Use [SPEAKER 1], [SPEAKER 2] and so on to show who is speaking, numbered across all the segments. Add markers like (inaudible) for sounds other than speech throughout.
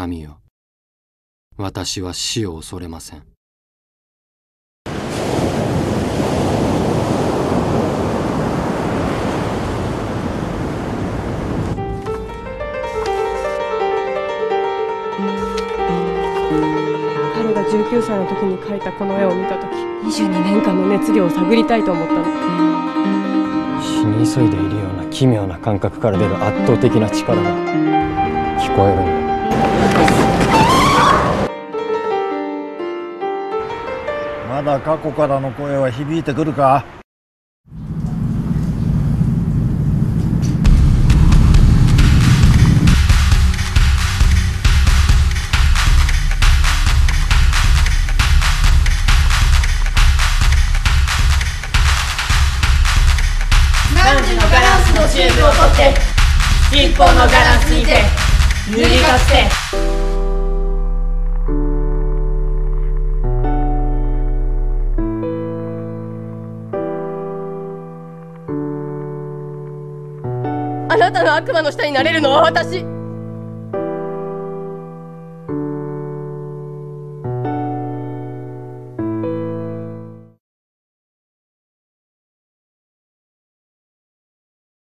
[SPEAKER 1] 神よ私は死を恐れません彼
[SPEAKER 2] が19歳の時に描いたこの絵を見た時22年間の熱量を探りたいと思ったの
[SPEAKER 1] 死に急いでいるような奇妙な感覚から出る圧倒的な力が聞こえるんだだ過去からの声は響いてくるか何時のガラスのチューブを取って一本のガラスにて塗り出して
[SPEAKER 2] 悪魔の下になれるのは私も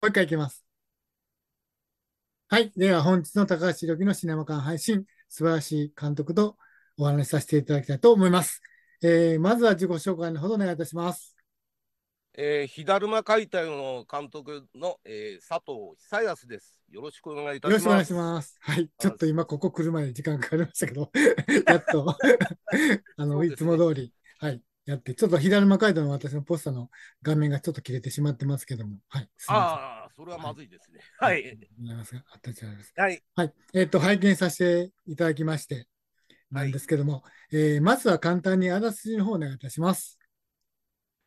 [SPEAKER 1] う一回いきます。はい。では、本日の高橋宏樹のシネマ館配信、素晴らしい監督とお話しさせていただきたいと思います。えー、まずは自己紹介のほどお願いいたします。
[SPEAKER 2] えー、火だるま解体の監督の、えー、佐藤久康です。よろしくお願いいたします。よろしくお願いしま
[SPEAKER 1] す。はい、ちょっと今ここ来るまで時間かかりましたけど、(laughs) やっと (laughs) あの、ね、いつも通りはいやって、ちょっと火だるま解体の私のポスターの画面がちょっと切れてしまってますけども、はい。あ
[SPEAKER 2] あ、それはまずいですね。はい。はい、ございますあいすはい。
[SPEAKER 1] はい、えっ、と拝見させていただきましてなんですけども、はい、えー、まずは簡単にあらすじの方お願いいたします。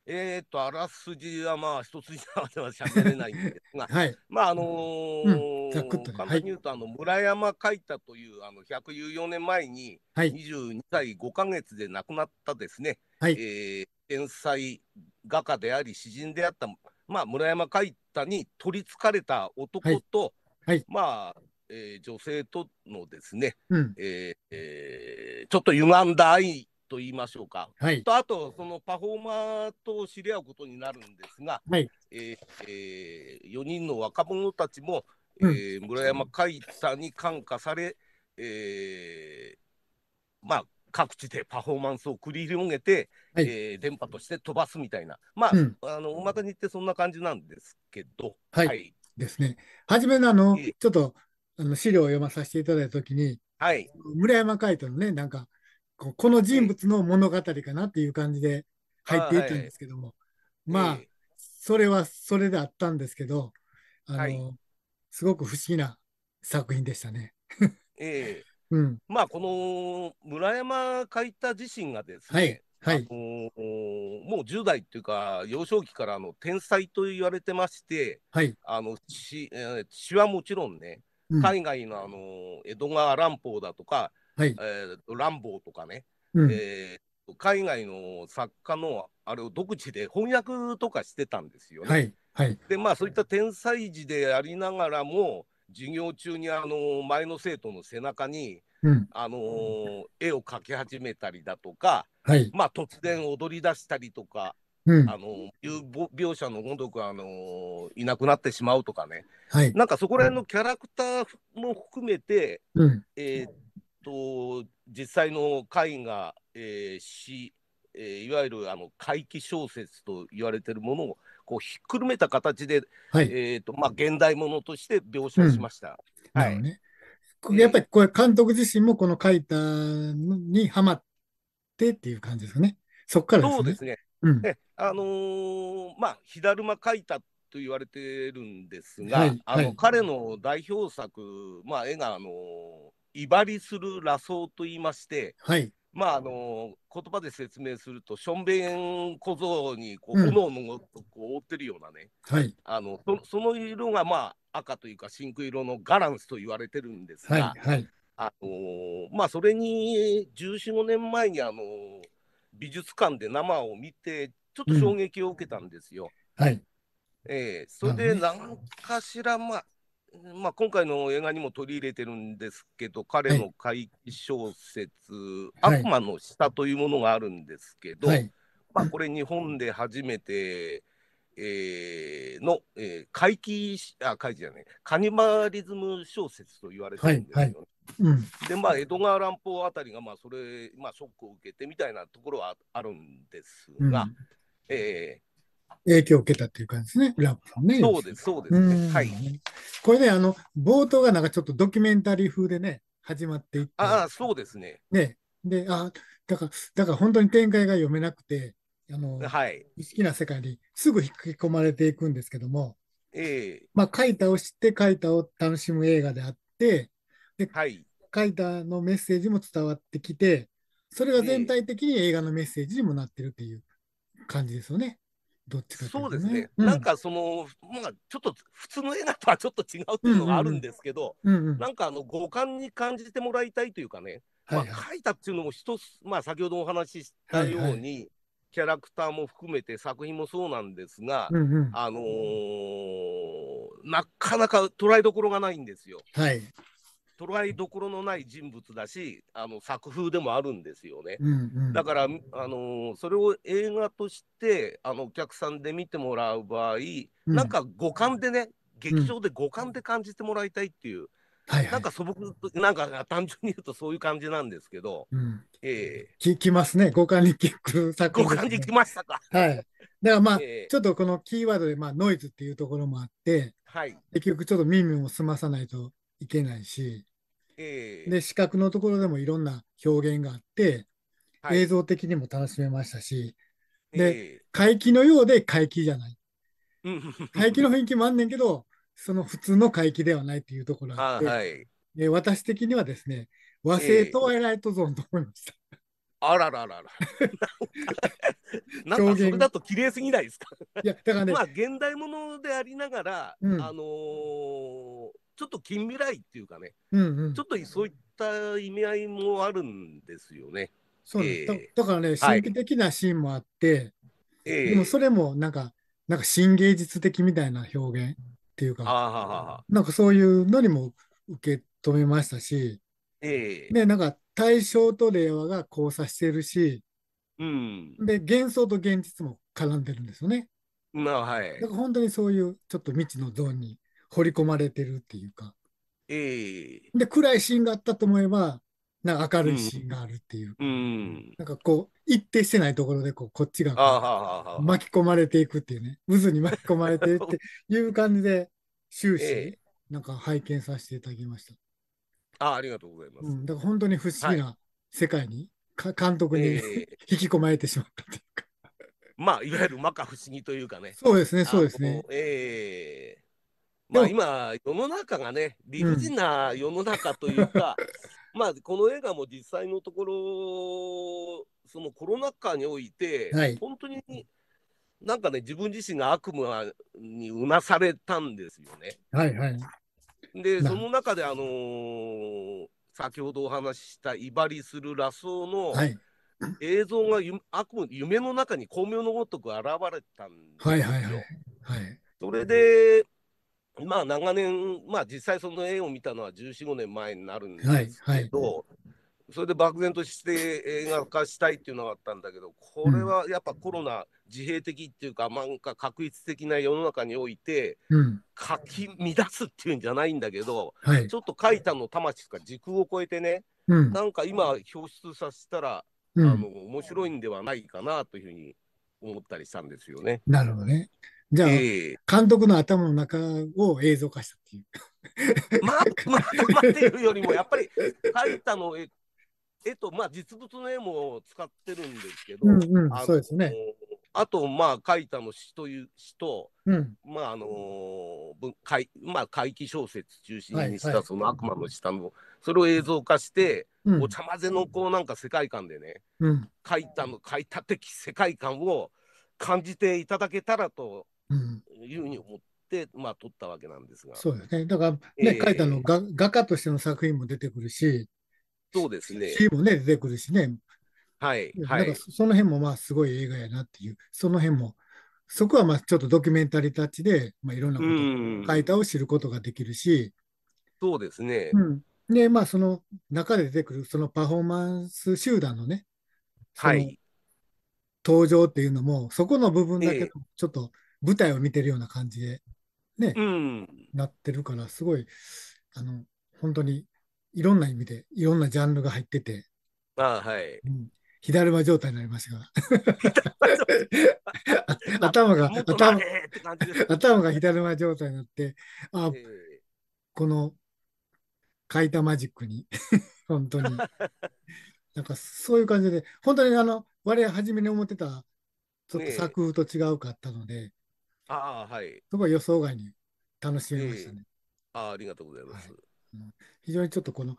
[SPEAKER 2] えー、っと、あらすじはまあ、一筋縄ではしゃべれないんですが、(laughs) はい、まあ、あの
[SPEAKER 1] ーうん、簡単に言う
[SPEAKER 2] と、はい、あの村山海太というあの114年前に、はい、22歳5か月で亡くなったですね、はい、えー、天才画家であり、詩人であった、まあ、村山海太に取りつかれた男と、はい、まあ、えー、女性とのですね、うん、えー、えー、ちょっと歪んだ愛と言いましょうか、はい、とあとそのパフォーマーと知り合うことになるんですが、はいえーえー、4人の若者たちも、うん、えー、村山海んに感化され、えー、まあ各地でパフォーマンスを繰り広げて、はい、えー、電波として飛ばすみたいな、まあ、うん、あのまかに言ってそんな感じなんですけど。
[SPEAKER 1] はい、はい、ですね。初めのあの、えー、ちょっとあの資料を読まさせていただいたときに、はい、村山海斗のね、なんか、この人物の物語かなっていう感じで
[SPEAKER 2] 入っていったんですけ
[SPEAKER 1] ども、まあ、それはそれであったんですけど、あの、はい、すごく不思議な作品でしたね。ええー、(laughs) うん、
[SPEAKER 2] まあこの村山海太自身がですね、はいはいもう10代っていうか幼少期からの天才と言われてまして、はい、あの詩、え詩はもちろんね、うん、海外のあの江戸川乱歩だとかはいえー、ランボーとかね、うん、えー、海外の作家のあれを独自で翻訳とかしてたんですよね。はいはい、でまあそういった天才児でありながらも授業中にあの前の生徒の背中に、うん、あのー、絵を描き始めたりだとか、はい、まあ突然踊り出したりとか、うん、あの描写のごとく、あのー、いなくなってしまうとかね、はい、なんかそこら辺のキャラクターも含めて、うん、えー、と実際の会画、が、えー、し、えー、いわゆるあの怪奇小説と言われているものをこうひっくるめた形で、はい、えっとまあ、現代ものとして描写しました。
[SPEAKER 1] うん、はい、ね、やっぱりこれ監督自身もこの書いたにはまってっていう感じですね。そからですね。そうですね。
[SPEAKER 2] うん、あのー、まあ「火だるま書いた」と言われてるんですが、はいはい、あの彼の代表作、まあ、絵が、あのー威張りする羅僧と言いまして、はい、まああの言葉で説明するとションベン小僧にこう、うん、炎のこう覆ってるようなね、はい、あのそその色がまあ赤というか真紅色のガランスと言われてるんですが、はいはい、あのー、まあ、それに1415年前に、あのー、美術館で生を見てちょっと衝撃を受けたんですよ。うん、はいえー、それでなんかしら、まあ、まあ、今回の映画にも取り入れてるんですけど彼の怪奇小説「はい、悪魔の舌」というものがあるんですけど、はい、まあ、これ日本で初めて、えー、の、えー、怪奇あ怪奇じゃないカニバリズム小説と言われてるんですよね。はいうん、でまあ江戸川乱歩あたりがまあそれ、まあ、ショックを受けてみたいなところはあるんですが、う
[SPEAKER 1] ん、えー影響を受けたっていう感じですね、ラップさんね。そうです、そうですね。はい。これね、あの、冒頭がなんかちょっとドキュメンタリー風でね、始まっていって。
[SPEAKER 2] ああ、そうですね。
[SPEAKER 1] ね。で、あだから、だから本当に展開が読めなくて、あの、はい、好きな世界にすぐ引き込まれていくんですけども、ええー、まあ、書いたを知って書いたを楽しむ映画であって、で、はい、書いたのメッセージも伝わってきて、それが全体的に映画のメッセージにもなってるっていう感じですよね。どっちか、ね、そうですね、うん、なん
[SPEAKER 2] かその、まあ、ちょっと普通の映画とはちょっと違うっていうのはあるんですけど、うんうんうん、なんかあの五感に感じてもらいたいというかね、はいはい、まあ、書いたっていうのも一つ、まあ、先ほどお話ししたように、はいはい、キャラクターも含めて作品もそうなんですが、うんうん、あのー、なかなか捉えどころがないんですよ。はい捉えどころのない人物だしあの作風でもあるんですよね、うんうん、だから、あのそれを映画としてあのお客さんで見てもらう場合、うん、なんか五感でね劇場で五感で感じてもらいたいっていう、はいなんか素朴なんか単純に言うとそういう感じなんですけど、うん、え
[SPEAKER 1] ー、聞きますね五感に聞く作品、ね、に来ましたかはいだからまあ、えー、ちょっとこのキーワードで、まあ、ノイズっていうところもあって、はい、結局ちょっと耳を澄まさないといけないし、えー、で視覚のところでもいろんな表現があって、はい、映像的にも楽しめましたし、で、えー、怪奇のようで怪奇じゃない。怪奇の雰囲気もあんねんけど、その普通の怪奇ではないっていうところがあって、はい、で私的にはですね、和製トワイライトゾーンと思いました。えー、
[SPEAKER 2] あらららら。(laughs) なんかそれだと綺麗すぎないですかいや、だからね。まあ、現代ものでありながら、うん、あのーちょっと近未来っていうかね、うんうん、ちょっとそういった意味合いもあるんですよね。
[SPEAKER 1] そうです、えー、だからね、神秘的なシーンもあって、はい、でもそれもなんか、なんか新芸術的みたいな表現っていうか、なんかそういうのにも受け止めましたし、えー、で、なんか対象と令和が交差してるし、うん、で、幻想と現実も絡んでるんですよね。
[SPEAKER 2] まあはい、だ
[SPEAKER 1] から本当にそういうちょっと未知のゾーンに彫り込まれてるっていうか。えー、で暗いシーンがあったと思えばなんか明るいシーンがあるっていう、うん、なんかこう一定してないところでこうこっちが巻き込まれていくっていうね渦に巻き込まれてるっていう感じで終始、なんか拝見させていただきました。
[SPEAKER 2] あありがとうございます、うん、だから本当に不思議な
[SPEAKER 1] 世界に、はい、監督に、えー、引き込まれてしまったというか。
[SPEAKER 2] (laughs) まあ、いわゆる摩訶不思議というかね。そうですね、そうですね。えまあ今、世の中がね、理不尽な世の中というか、うん、まあこの映画も実際のところ、そのコロナ禍において、はい、本当になんかね、自分自身が悪夢にうなされたんですよね。はいはい。で、その中で、あのー、先ほどお話しした威張りするラスオの、はい、映像が悪夢夢の中に巧妙のごとく現れたんで
[SPEAKER 1] すよ。はいはいはい。はい、そ
[SPEAKER 2] れで、まあ長年、まあ実際その絵を見たのは14、5年前になるんですけど、はいはい、それで漠然として映画化したいっていうのがあったんだけど、これはやっぱコロナ自閉的っていうか、なんか確率的な世の中において、うん、書き乱すっていうんじゃないんだけど、はい、ちょっと書いたの魂とか時空を超えてね、うん、なんか今表出させたら、うん、あの面白いんではないかなというふうに思ったりしたんですよね。
[SPEAKER 1] なるほどね。じゃあ、えー、監督の頭の中を映像化したってい
[SPEAKER 2] う。(laughs) まあ、まあ、まあ、っていうよりも、やっぱり、書いたの絵、絵と、まあ、実物の絵も使ってるんですけど、うんうん、そうですね。あと、まあ、書いたの詩という詩と、うん、まあ、あのー、怪まあ、怪奇小説中心にした、その悪魔の下の、はいはい、それを映像化して、うん、お茶混ぜの、こう、なんか世界観でね、うん、書いたの、書いた的世界観を感じていただけたらというふうに思って、まあ、撮ったわけなんですが。そうですね。だからね、書いたの
[SPEAKER 1] が画家としての作品も出てくるし、そうですね。詩もね、出てくるしね。
[SPEAKER 2] はい。はい、なんか
[SPEAKER 1] その辺もまあすごい映画やなっていう、その辺も、そこはまあちょっとドキュメンタリータッチで、まあ、いろんなこと書いたを知ることができるし、
[SPEAKER 2] そうですね。
[SPEAKER 1] うん、で、まあその中で出てくるそのパフォーマンス集団のね、はい。登場っていうのも、そこの部分だけちょっと舞台を見てるような感じでね、うん、なってるからすごいあの本当にいろんな意味でいろんなジャンルが入ってて。
[SPEAKER 2] あはい、うん
[SPEAKER 1] 火だるま状態になりましたが (laughs) 頭が頭頭が火だるま状態になってあ、この書いたマジックに (laughs) 本当になんかそういう感じで本当にあの我々初めに思ってた
[SPEAKER 2] ちょっと作
[SPEAKER 1] 風と違うかったので、
[SPEAKER 2] ああ、はい。
[SPEAKER 1] すごい予想外に楽しめました
[SPEAKER 2] ね。えー、ああ、ありがとうございます、はいうん、
[SPEAKER 1] 非常にちょっとこの、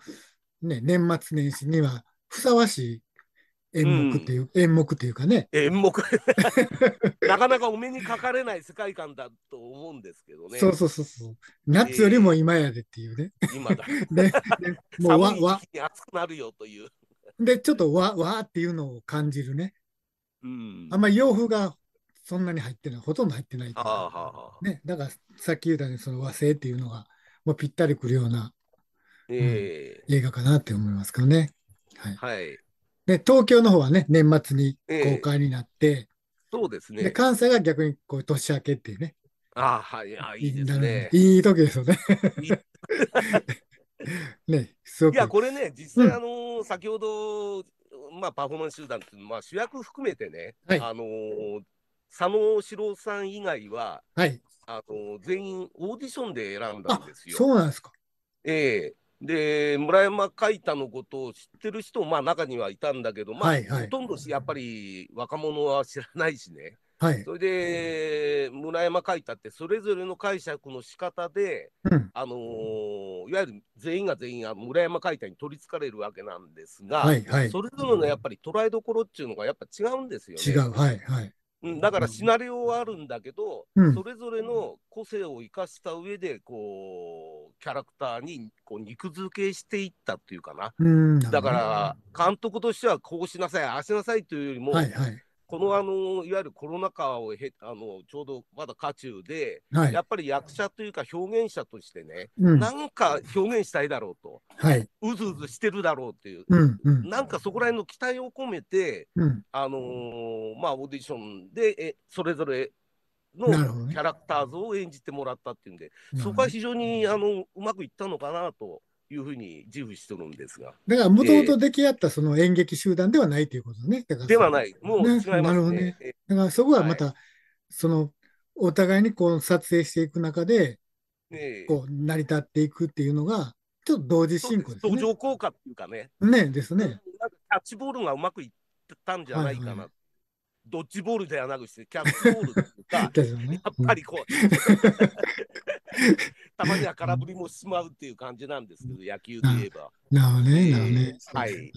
[SPEAKER 1] ね、年末年始にはふさわしい演目っていう、うん、演目っていうかね。演目 (laughs)
[SPEAKER 2] なかなかお目にかかれない世界観だと思うんですけどね。そうそうそうそう。夏よりも
[SPEAKER 1] 今やでっていうね。えー、今だ。(laughs) ね、(laughs) もうわわ。
[SPEAKER 2] 暑くなるよという。
[SPEAKER 1] で、ちょっとわわっていうのを感じるね。うん、あんまり洋風がそんなに入ってない、ほとんど入ってない。ね、だからさっき言ったようにその和製っていうのがもうぴったりくるような、えー、うん、映画かなって思いますけどね。はい。はい、で東京の方はね年末に公開になって、えー、そうですね。で、関西が逆にこう年明けっていうね。あはい、いいですね。いい時ですよね。(laughs) ね、すごいや、これね、実際、あ
[SPEAKER 2] の、先ほど、まあ、パフォーマンス集団っていうのは、まあ、主役含めてね、はい、あのー、佐野史郎さん以外は、はい、あの全員オーディションで選んだんですよ。そうなんですか。ええで村山海太のことを知ってる人まあ中にはいたんだけど、まあ、はいはい、ほとんどやっぱり若者は知らないしね、はい、それで村山海太ってそれぞれの解釈の仕方で、うん、あのー、いわゆる全員が全員村山海太に取りつかれるわけなんですが、はいはい、それぞれのやっぱり捉えどころっていうのがやっぱ違うんですよ
[SPEAKER 1] ね。違う、はいはい
[SPEAKER 2] うん、だからシナリオはあるんだけど、うん、それぞれの個性を生かした上でこうキャラクターにこう肉付けしていったというかな、うん、だから監督としてはこうしなさいああしなさいというよりも、はいはい、このあのいわゆるコロナ禍をへあのちょうどまだ渦中で、はい、やっぱり役者というか表現者としてね、うん、なんか表現したいだろうと、はい、うずうずしてるだろうっていう、うんうん、なんかそこら辺の期待を込めて、うん、あのー、まあ、オーディションでえそれぞれのキャラクター像を演じてもらったっていうんで、ね、そこは非常にあのうまくいったのかなと。いうふうに自負しとるんですが。だから、もとも
[SPEAKER 1] と出来合ったその演劇集団ではないということね。
[SPEAKER 2] ではない。もう違いますね。ねなるほどね。
[SPEAKER 1] だから、そこはまた、その、お互いにこう撮影していく中で、こう成り立っていくっていうのが、ちょっと同時進行ですね。途上
[SPEAKER 2] 効果っていうかね。
[SPEAKER 1] ねですね。なんか
[SPEAKER 2] キャッチボールがうまくいったんじゃないかな。はいはい、ドッジボールではなくして、キャッチボールとか、(laughs) やっぱりこう。たまには空振りもしまうっていう感じなんですけど、野球で言えば。
[SPEAKER 1] なるほどね、なるほど
[SPEAKER 2] ね。はい。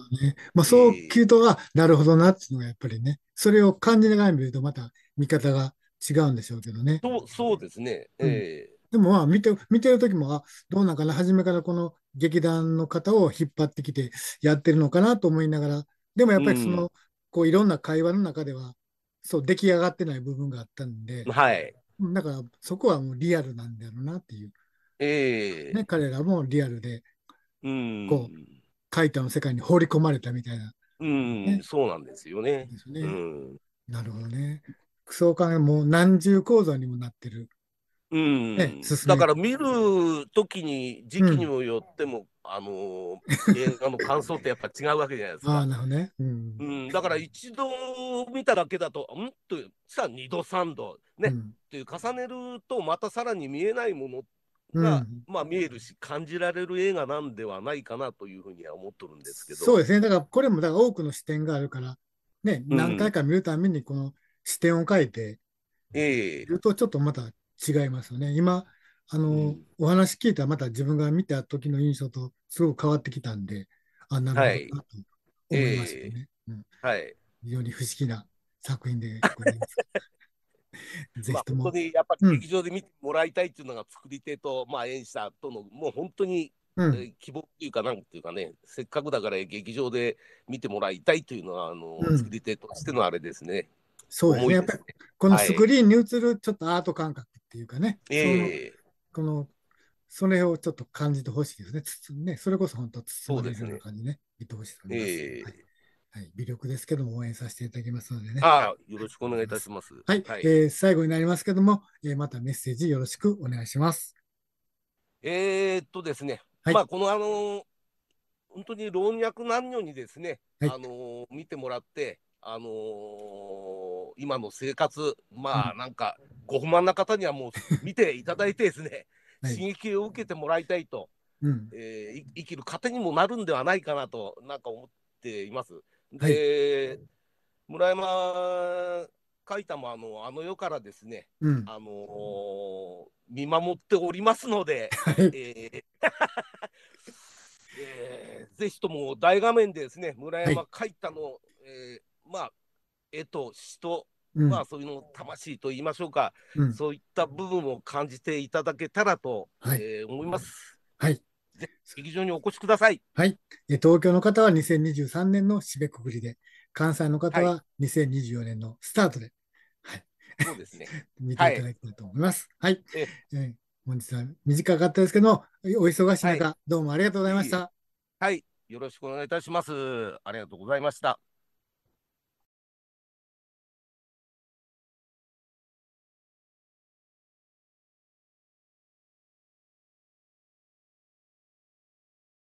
[SPEAKER 1] まあ、そう聞くと、あ、なるほどなっていうのがやっぱりね、それを感じながら見ると、また見方が違うんでしょうけどね。
[SPEAKER 2] そうそうですね。え
[SPEAKER 1] ーでもまあ見て見てる時もあどうなんかな初めからこの劇団の方を引っ張ってきてやってるのかなと思いながらでもやっぱりその、こういろんな会話の中ではそう出来上がってない部分があったんで、はい、だからそこはもうリアルなんだろうなっ
[SPEAKER 2] ていうえ
[SPEAKER 1] ーね、彼らもリアルで、
[SPEAKER 2] うん、こ
[SPEAKER 1] う書いたの世界に放り込まれたみたいな、
[SPEAKER 2] うんそうなんですよね。ですねうん、なるほど
[SPEAKER 1] ね。そう考えもう何重構造にもなってる。
[SPEAKER 2] うん、ね、だから見る時に時期にもよっても、うん、あの映画の感想ってやっぱ違うわけじゃないですか。あ
[SPEAKER 1] なるね、うん、
[SPEAKER 2] うん、だから一度見ただけだとんとさあ2度3度ね、うん、っていう重ねるとまたさらに見えないものっが、うん、まあ、見えるし感じられる映画なんではないかなというふうには思っとるんで
[SPEAKER 1] すけどそうですねだからこれもだから多くの視点があるから、ね、何回か見るためにこの視点を変えているとちょっとまた違いますよね。今あの、うん、お話聞いたらまた自分が見た時の印象とすごく変わってきたんであなるほどなと思いましたね。はい、うんはい、非常に不思議な作品でございます。(laughs) (laughs) ぜひまあ、本当にやっぱり劇
[SPEAKER 2] 場で見てもらいたいっていうのが作り手と、うん、まあ、演者との、もう本当に、うん、えー、希望っていうか、なんていうかね、せっかくだから劇場で見てもらいたいというのは、あの、うん、作り手としてのあれですね。
[SPEAKER 1] そうですね、すねやっぱりこのスクリーンに映るちょっとアート感覚っていうかね、はい、えこのそれをちょっと感じてほしいですね。ねそれこそ本当、包まれるような感じね、見てほしいと思います。えーはいはい、微力ですけども応援させていただきますのでね。よろしくお願いいた
[SPEAKER 2] します。はい、はい、えー、
[SPEAKER 1] 最後になりますけども、えー、またメッセージよろしくお願いします。
[SPEAKER 2] えー、っとですね、はい、まあこのあのー、本当に老若男女にですね、はい、あのー、見てもらって、あの今の生活、まあなんかご不満な方にはもう見ていただいてですね、(laughs) 刺激を受けてもらいたいと、うん、え生きる糧にもなるんではないかなとなんか思っています。で、村山海太もあのあの世からですね、うん、あのー、見守っておりますので、(laughs) はい、えー (laughs) えー、ぜひとも大画面でですね村山海太の、はい、えー、まあ、絵と詩と、うん、まあそういうの魂と言いましょうか、うん、そういった部分を感じていただけたらと、はい、え思います。はいぜひ劇場にお越しください。
[SPEAKER 1] はい。東京の方は2023年の締めくくりで、関西の方は2024年のスタートで、はい。そうですね。(laughs) 見ていただきたいと思います。はい。はい、えー、本日は短かったですけどお忙しい中、はい、どうもありがとうございました。
[SPEAKER 2] はい。よろしくお願いい
[SPEAKER 1] たします。ありがとうございました。